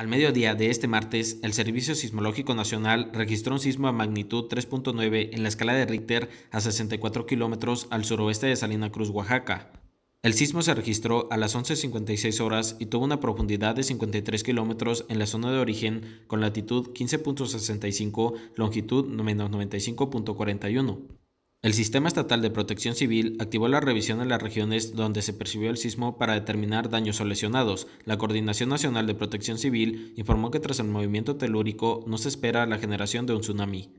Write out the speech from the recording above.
Al mediodía de este martes, el Servicio Sismológico Nacional registró un sismo a magnitud 3.9 en la escala de Richter a 64 kilómetros al suroeste de Salina Cruz, Oaxaca. El sismo se registró a las 11.56 horas y tuvo una profundidad de 53 kilómetros en la zona de origen con latitud 15.65, longitud 95.41. El Sistema Estatal de Protección Civil activó la revisión en las regiones donde se percibió el sismo para determinar daños o lesionados. La Coordinación Nacional de Protección Civil informó que tras el movimiento telúrico no se espera la generación de un tsunami.